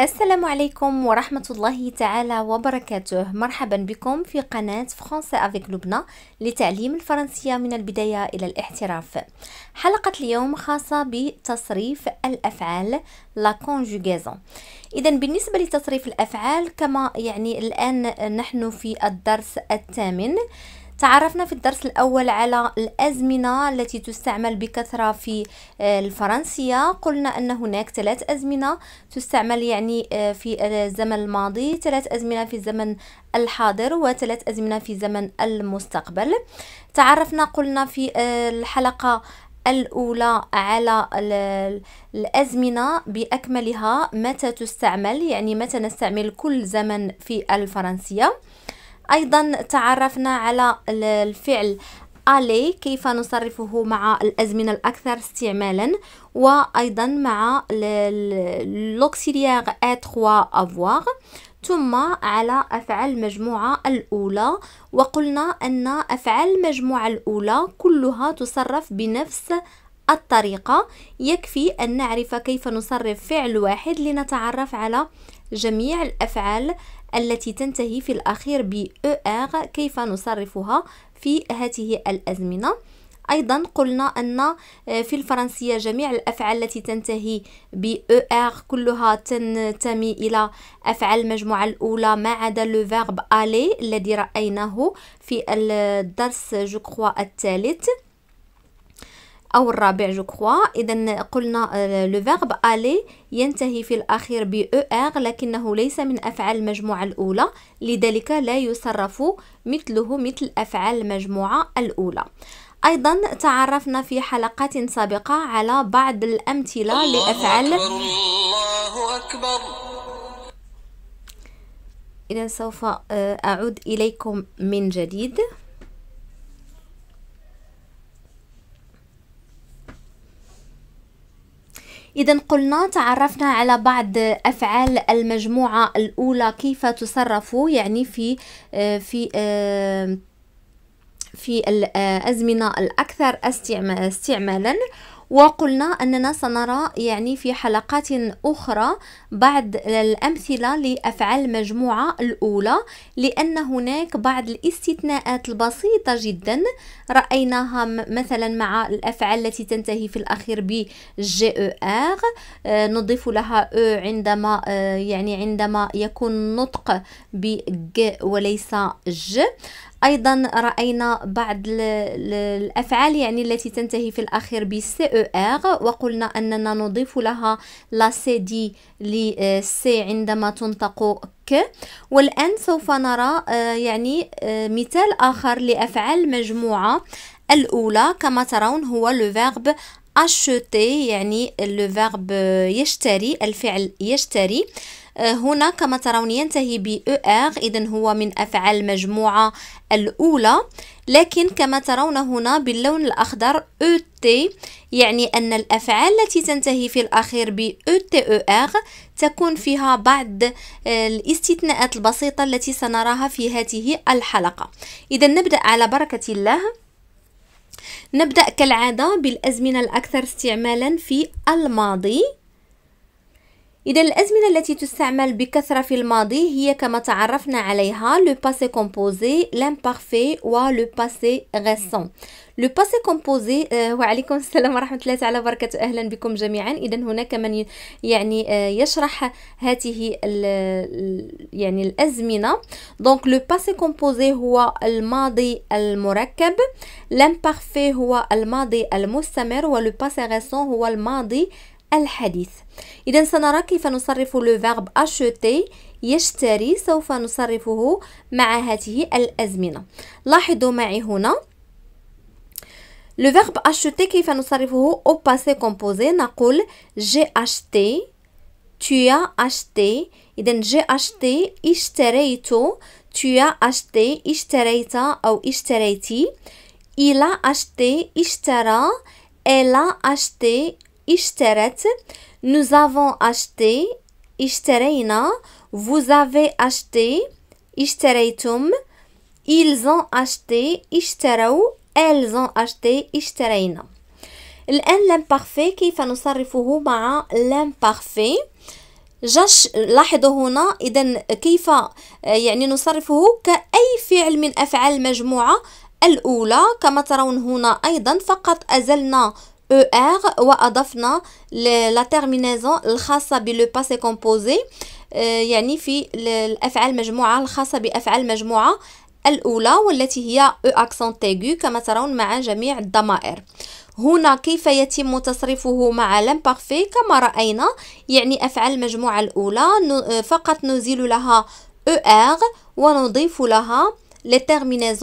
السلام عليكم ورحمة الله تعالى وبركاته مرحبا بكم في قناة فرنسا افيك لبنى لتعليم الفرنسية من البداية إلى الاحتراف حلقة اليوم خاصة بتصريف الأفعال لا كونجوغيزون إذا بالنسبة لتصريف الأفعال كما يعني الآن نحن في الدرس الثامن آه تعرفنا في الدرس الأول على الأزمنة التي تستعمل بكثرة في آه، الفرنسية قلنا أن هناك ثلاث أزمنة تستعمل يعني آه، في الزمن الماضي ثلاث أزمنة في الزمن الحاضر وثلاث أزمنة في زمن المستقبل تعرفنا قلنا في آه، الحلقة الأولى على الأزمنة بأكملها متى تستعمل يعني متى نستعمل كل زمن في الفرنسية ايضا تعرفنا على الفعل الي كيف نصرفه مع الازمنه الاكثر استعمالا وايضا مع لوكسيليير اتخوا افواغ ثم على افعال المجموعه الاولى وقلنا ان افعال المجموعه الاولى كلها تصرف بنفس الطريقه يكفي ان نعرف كيف نصرف فعل واحد لنتعرف على جميع الافعال التي تنتهي في الأخير ب ER كيف نصرفها في هذه الأزمنة أيضا قلنا أن آه، في الفرنسية جميع الأفعال التي تنتهي ب ER كلها تنتمي إلى أفعال المجموعة الأولى ما عدا لو فيرب ألي الذي رأيناه في الدرس جو الثالث أو الرابع جو كخوا إذا قلنا لو فيرب ألي ينتهي في الأخير ب ER لكنه ليس من أفعال المجموعة الأولى لذلك لا يصرف مثله مثل أفعال المجموعة الأولى أيضا تعرفنا في حلقات سابقة على بعض الأمثلة لأفعال الله أكبر إذا سوف آه، أعود إليكم من جديد إذا قلنا تعرفنا على بعض أفعال المجموعة الأولى كيف تصرف يعني في آه، في آه، في الأزمنة آه، الأكثر استعمالا وقلنا أننا سنرى يعني في حلقات أخرى بعض الأمثلة لأفعال مجموعة الأولى لأن هناك بعض الاستثناءات البسيطة جدا رأيناها مثلا مع الأفعال التي تنتهي في الأخير ب GER آه، نضيف لها أو عندما آه، يعني عندما يكون النطق ب وليس ج ايضا راينا بعض الافعال يعني التي تنتهي في الاخير ب ار e وقلنا اننا نضيف لها لا سي دي لسي عندما تنطق ك والان سوف نرى آه، يعني آه، مثال اخر لافعال مجموعه الاولى كما ترون هو لو فيرب اشتي يعني لو فيرب يشتري الفعل يشتري هنا كما ترون ينتهي ب ار e إذا هو من أفعال المجموعة الأولى لكن كما ترون هنا باللون الأخضر ET يعني أن الأفعال التي تنتهي في الأخير ب ETER تكون فيها بعض آه، الاستثناءات البسيطة التي سنراها في هذه الحلقة إذا نبدأ على بركة الله نبدأ كالعادة بالأزمنة الأكثر استعمالا في الماضي إذا الأزمنة التي تستعمل بكثرة في الماضي هي كما تعرفنا عليها لو باسي كومبوزي لامبارفي و لو باسي récent لو باسي كومبوزي وعليكم السلام ورحمه الله تعالى وبركاته اهلا بكم جميعا اذا هناك من يعني آه، يشرح هذه يعني الازمنه دونك لو باسي كومبوزي هو الماضي المركب لامبارفي هو الماضي المستمر ولو باسي غيسون هو الماضي الحديث إذا سنرى كيف نصرف لو فيرب يشتري سوف نصرفه مع هذه الأزمنة لاحظوا معي هنا لو فيرب كيف نصرفه أو باسي كومبوزي نقول جي أشتي tu أشتي إذا جي أشتي اشتريت tu أشتي اشتريت أو اشتريتي إلا أشتي اشترى إلا أشتي اشترت nous avons acheté اشترينا vous avez acheté اشتريتم ils ont acheté اشتروا elles ont acheté اشترينا الآن l'imparfait كيف نصرفه مع l'imparfait جاش لاحظوا هنا إذا كيف يعني نصرفه كأي فعل من أفعال المجموعة الأولى كما ترون هنا أيضا فقط أزلنا ER وأضفنا لا تيرمينيزون الخاصة بلو باسي كومبوزي يعني في الأفعال مجموعة الخاصة بأفعال مجموعة الأولى والتي هي أو أكسون تيغو كما ترون مع جميع الضمائر هنا كيف يتم تصريفه مع لامبارفي كما رأينا يعني أفعال المجموعة الأولى فقط نزيل لها ER ونضيف لها لي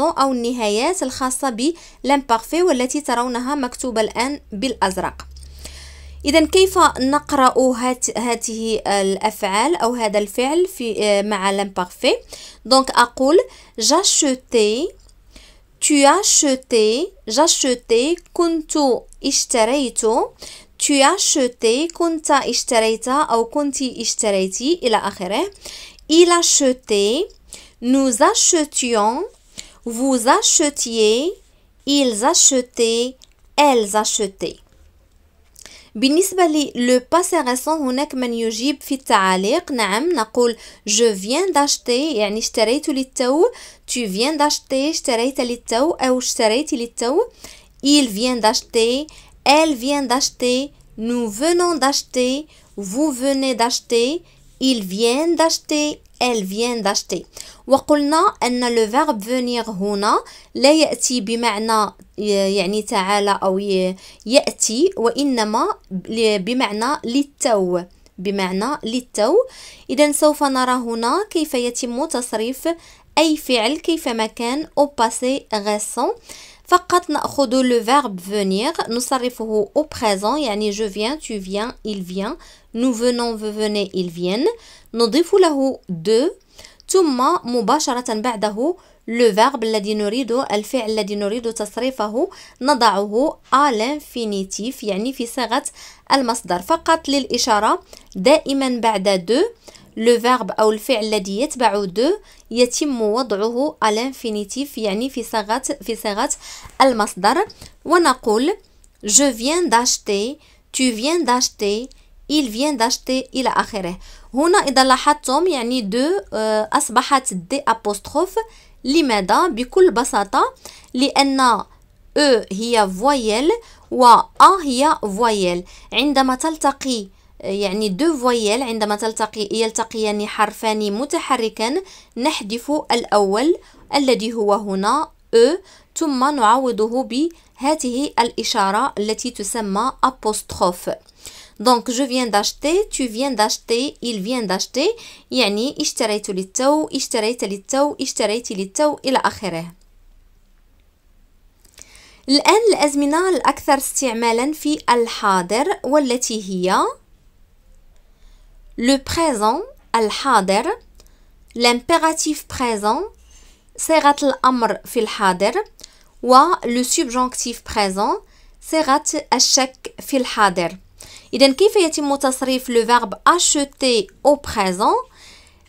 او النهايات الخاصه بالامبارفي والتي ترونها مكتوبه الان بالازرق اذا كيف نقرا هات هذه الافعال او هذا الفعل في آه، مع لامبارفي دونك اقول جاشوتي tu acheté j'acheté كنت اشتريت tu acheté كنت اشتريت او كنت اشتريتي الى اخره il a acheté Nous achetions, vous achetiez, ils achetaient, elles achetaient. بالنسبة للباسي ريسون هناك من يجيب في التعليق نعم نقول جو فيان داشتي يعني اشتريت للتو tu viens d'acheter اشتريت للتو أو اشتريت للتو il vient d'acheter elle vient d'acheter nous venons d'acheter vous venez d'acheter ils viennent d'acheter elle vient d'acheter وقلنا أن le verbe venir هنا لا يأتي بمعنى يعني تعالى أو يأتي وإنما بمعنى للتو بمعنى للتو إذا سوف نرى هنا كيف يتم تصريف أي فعل كيفما كان او باسي récent فقط نأخذ le verbe venir نصرفه au présent يعني je viens tu viens il vient nous venons vous venez ils viennent نضيف له de ثم مباشرة بعده لو verb الذي نريد الفعل الذي نريد تصريفه نضعه الانفينيتيف يعني في صيغة المصدر فقط للإشارة دائما بعد دو لو فيرب أو الفعل الذي يتبع دو يتم وضعه الانفينيتيف يعني في صيغة في صيغة المصدر ونقول جو فيان داشتي تو فيان داشتي il vient d'acheter إلى آخره هنا إذا لاحظتم يعني دو آه، أصبحت دي أبوستروف لماذا بكل بساطة لأن أو e هي فويل و أ هي فويل عندما تلتقي يعني دو فويال عندما تلتقي يلتقيان حرفان متحركان نحذف الأول الذي هو هنا او ثم نعوضه بهذه الإشارة التي تسمى ابوستروف دونك جو فيان داشتي تو فيان داشتي il vient d'acheter يعني اشتريت للتو اشتريت للتو اشتريت للتو إلى آخره الآن الأزمنة الأكثر استعمالا في الحاضر والتي هي Le présent, al hader l'impératif présent, serat al-amr fil hader ou le subjonctif présent, sirat al-shak fil hadir. ce le verbe acheter au présent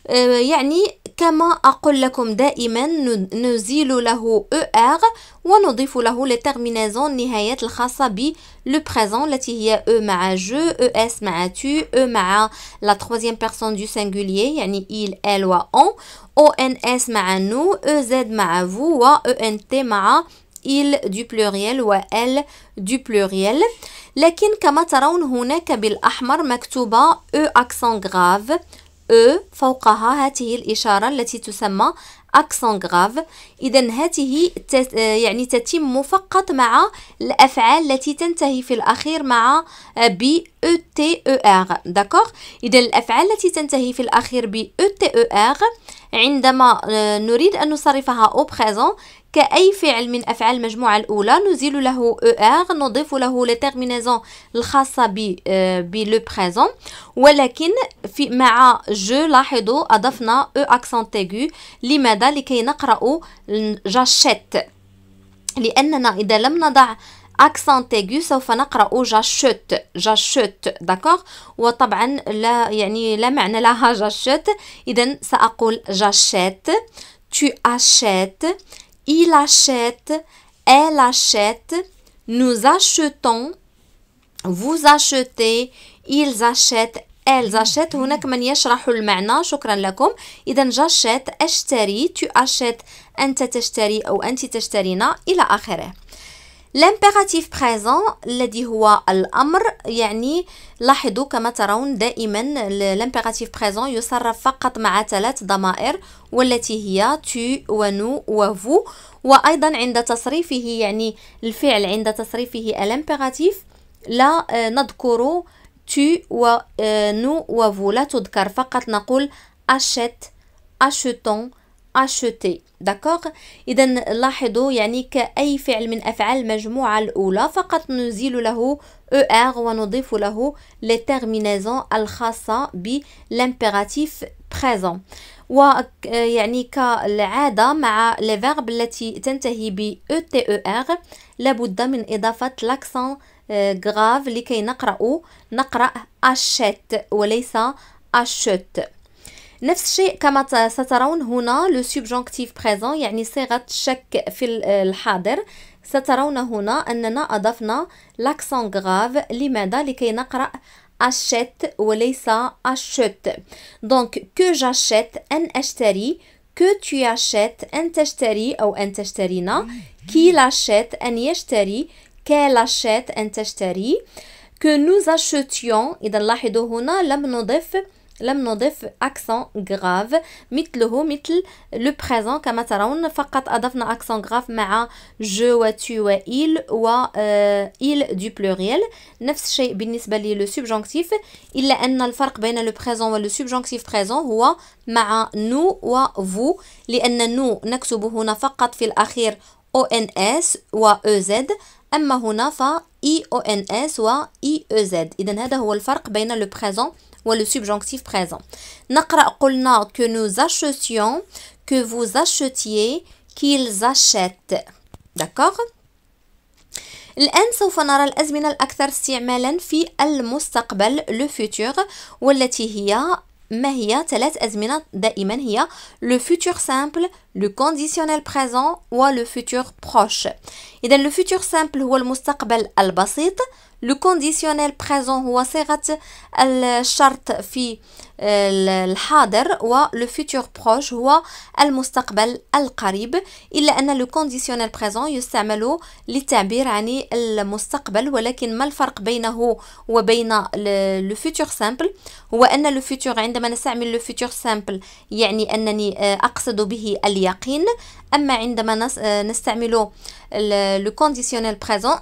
آه، يعني كما أقول لكم دائما نزيل له ER ونضيف له لترمينازون نهاية الخاصة بلو بخزان التي هي E مع جو ES مع تو E مع la troisième personne du singulier يعني il, elle و on ONS مع nous EZ مع vous و ENT مع il du pluriel و elle du pluriel لكن كما ترون هناك بالأحمر مكتوبة E accent grave أو فوقها هذه الإشارة التي تسمى أكسون غاف إذا هذه آه، يعني تتم فقط مع الأفعال التي تنتهي في الأخير مع آه، ب أو تي أو آغ داكوغ إذا الأفعال التي تنتهي في الأخير ب أو تي أو آغ عندما آه، نريد أن نصرفها أو بريزون كأي فعل من أفعال المجموعة الأولى نزيل له ER نضيف له لترمينازون الخاصة بلو آه، بريزون ولكن في مع جو لاحظوا أضفنا أو e accent aigu لماذا لكي نقرأ جاشيت لأننا إذا لم نضع اكسنت aigu سوف نقرا جاشوت جاشوت داكوغ وطبعا لا يعني لا معنى لها جاشوت اذا ساقول جاشيت tu achètes il achète elle achète nous achetons vous achetez il achète elle achète un manichéen est un homme qui a un grand souci tu achète entretenez téré ou entretenez téré il a الامبيراتيف بريزون الذي هو الامر يعني لاحظوا كما ترون دائما الامبيراتيف بريزون يصرف فقط مع ثلاث ضمائر والتي هي تو ونو وفو وايضا عند تصريفه يعني الفعل عند تصريفه الامبيراتيف لا آه، نذكر تو ونو وفو لا تذكر فقط نقول اشيت achetons acheter d'accord اذا لاحظوا يعني كاي فعل من افعال المجموعه الاولى فقط نزيل له er ونضيف له لي terminaisons الخاصه بالامبيراتيف و يعني كالعادة مع لي فيرب التي تنتهي ب ار e e لابد من إضافة لاكسون غراف euh, لكي نقرأ نقرأ أشيت e وليس أشيت نفس الشيء كما سترون هنا لو سوبجونكتيف بريزون يعني صيغه شك في الحاضر سترون هنا اننا اضفنا لاكسون غراف لماذا لكي نقرا اشيت وليس اشوت دونك كو جاشيت ان اشتري كو تو اشيت ان تشتري او ان تشترينا كي لاشيت ان يشتري كي لاشيت ان تشتري كو نو اشوتيون اذا لاحظوا هنا لم نضف لم نضف اكسون غراف مثله مثل لو بريزون كما ترون فقط أضفنا اكسون غراف مع جو و تو و ايل و ايل دو بلوريل نفس الشيء بالنسبة لو سبجونكتيف إلا أن الفرق بين لو بريزون و لو سبجونكتيف بريزون هو مع نو و فو لأن نو نكتب هنا فقط في الأخير او ان اس و او زد أما هنا ف اس و اي او زد إذا هذا هو الفرق بين لو بريزون ou le subjonctif présent. avons dit que nous achetions, que vous achetiez, qu'ils achètent. D'accord الآن سوف نرى الأزمنة الأكثر استعمالا في المستقبل le futur والتي هي ما هي ثلاث أزمنة دائما هي le futur simple, le conditionnel présent ou le futur proche إذا le futur simple هو المستقبل البسيط لو كونديسيونيل بريزون هو صيغه الشرط في الحاضر و لو فيتور بروش هو المستقبل القريب الا ان لو كونديسيونيل بريزون يستعمل للتعبير عن المستقبل ولكن ما الفرق بينه وبين لو فيتور سامبل هو ان لو فيتور عندما نستعمل لو فيتور سامبل يعني انني اقصد به اليقين أما عندما آه، نستعمل لو كونديسيونيل بريزون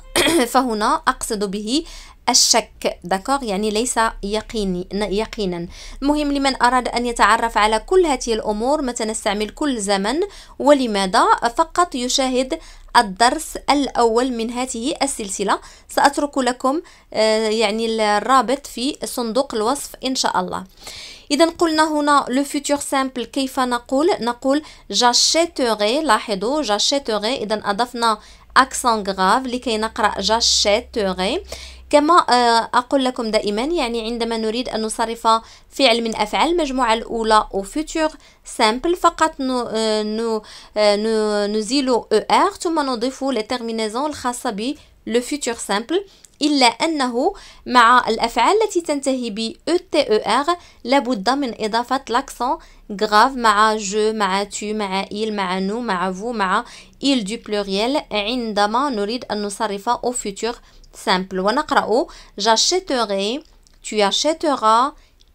فهنا أقصد به الشك داكوغ يعني ليس يقيني يقينا المهم لمن أراد أن يتعرف على كل هذه الأمور متى نستعمل كل زمن ولماذا فقط يشاهد الدرس الأول من هذه السلسلة سأترك لكم آه، يعني الرابط في صندوق الوصف إن شاء الله إذا قلنا هنا لو فيتور سامبل كيف نقول نقول جاشيتوري لاحظوا جاشيتوري إذا أضفنا اكسون غراف لكي نقرأ جاشيتوري كما آه، أقول لكم دائما يعني عندما نريد أن نصرف فعل من أفعال المجموعة الأولى أو فيتور سامبل فقط نو آه، نو آه، نزيل e ثم نضيف لي الخاصة ب Le futur simple, il est ennahu, Avec les de hibi, E, e les l'accent grave, je, tu, mais il, nous, vous, ma il du pluriel, et nous nous nourid au futur simple. j'achèterai, tu achèteras,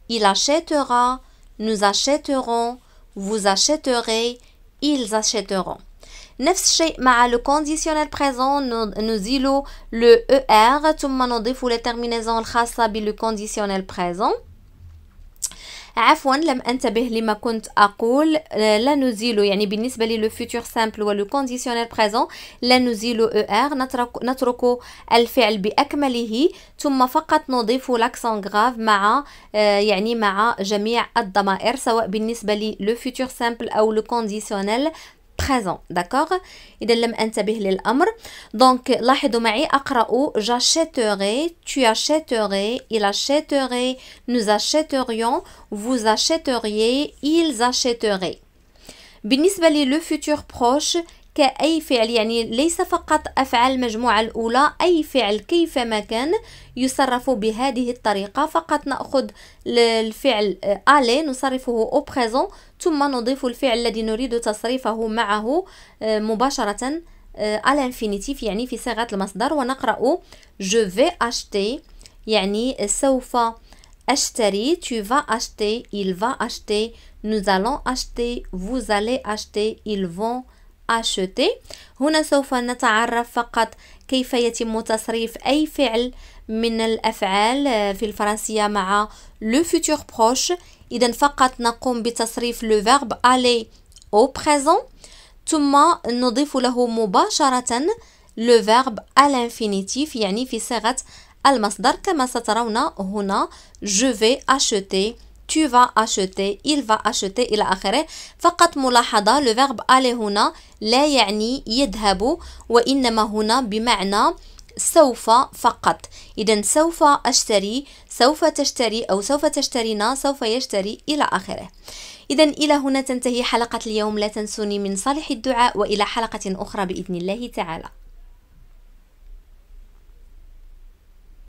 il achètera, nous achèterons, vous achèterez, ils achèteront. نفس الشيء مع لو كونديسيونيل بريزون نزيلو لو او ار ثم نضيف لا تيرمينيزون الخاصه بلو كونديسيونيل بريزون عفوا لم انتبه لما كنت اقول لا نزيل يعني بالنسبه لو فيتور سامبل ولو كونديسيونيل بريزون لا نزيل او e ار نترك نترك الفعل باكمله ثم فقط نضيف لاكسون غراف مع آه، يعني مع جميع الضمائر سواء بالنسبه لو فيتور سامبل او لو كونديسيونيل présent, d'accord Donc, j'achèterai, tu achèterais, il achèterait, nous achèterions, vous achèteriez, ils achèteraient. بالنسبة le futur proche, كأي فعل يعني ليس فقط أفعل المجموعة الأولى أي فعل كيفما كان يصرف بهذه الطريقة فقط نأخذ الفعل آه، ألي نصرفه أو بريزون ثم نضيف الفعل الذي نريد تصريفه معه آه، مباشرة على آه، الانفينيتيف يعني في صيغة المصدر ونقرأ جو في أشتي يعني سوف اشتري tu vas acheter il va acheter nous allons acheter vous allez acheter ils vont acheter هنا سوف نتعرف فقط كيف يتم تصريف أي فعل من الأفعال آه، في الفرنسية مع le futur proche إذا فقط نقوم بتصريف le verbe aller au présent ثم نضيف له مباشرة le verbe à l'infinitif يعني في صيغة المصدر كما سترون هنا je vais acheter tu vas acheter il va acheter إلى آخره فقط ملاحظة le verbe aller هنا لا يعني يذهب وإنما هنا بمعنى سوف فقط إذا سوف أشتري سوف تشتري أو سوف تشترينا، سوف يشتري إلى آخره إذا إلى هنا تنتهي حلقة اليوم لا تنسوني من صالح الدعاء وإلى حلقة أخرى بإذن الله تعالى